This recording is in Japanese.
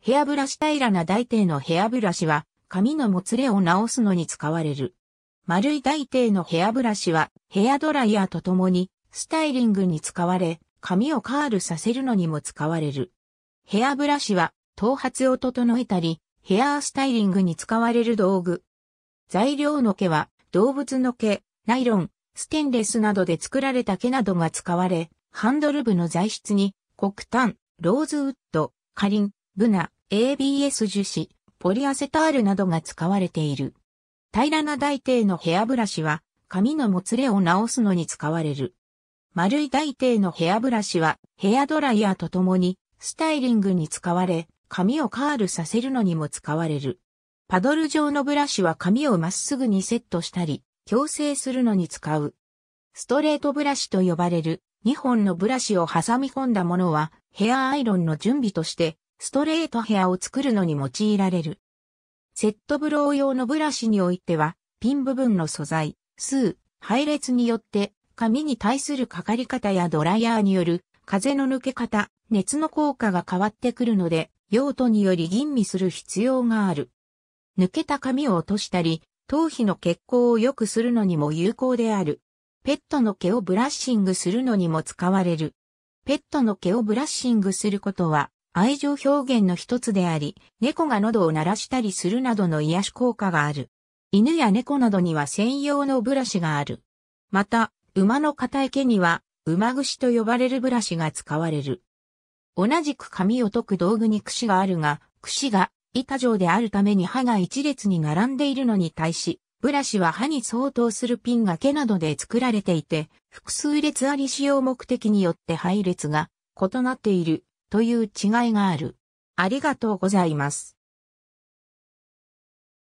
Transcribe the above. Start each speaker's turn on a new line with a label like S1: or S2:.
S1: ヘアブラシ平らな大抵のヘアブラシは、髪のもつれを直すのに使われる。丸い大抵のヘアブラシは、ヘアドライヤーとともに、スタイリングに使われ、髪をカールさせるのにも使われる。ヘアブラシは、頭髪を整えたり、ヘアスタイリングに使われる道具。材料の毛は、動物の毛、ナイロン、ステンレスなどで作られた毛などが使われ、ハンドル部の材質に、黒炭、ローズウッド、カリン、ブナ、ABS 樹脂、ポリアセタールなどが使われている。平らな大底のヘアブラシは、髪のもつれを直すのに使われる。丸い大底のヘアブラシは、ヘアドライヤーとともに、スタイリングに使われ、髪をカールさせるのにも使われる。パドル状のブラシは髪をまっすぐにセットしたり、矯正するのに使う。ストレートブラシと呼ばれる2本のブラシを挟み込んだものはヘアアイロンの準備としてストレートヘアを作るのに用いられる。セットブロー用のブラシにおいては、ピン部分の素材、数、配列によって、髪に対するかかり方やドライヤーによる風の抜け方、熱の効果が変わってくるので、用途により吟味する必要がある。抜けた髪を落としたり、頭皮の血行を良くするのにも有効である。ペットの毛をブラッシングするのにも使われる。ペットの毛をブラッシングすることは、愛情表現の一つであり、猫が喉を鳴らしたりするなどの癒し効果がある。犬や猫などには専用のブラシがある。また、馬の硬い毛には、馬串と呼ばれるブラシが使われる。同じく髪を解く道具に櫛があるが、櫛が板状であるために歯が一列に並んでいるのに対し、ブラシは歯に相当するピンが毛などで作られていて、複数列あり使用目的によって配列が異なっている。という違いがある。ありがとうございます。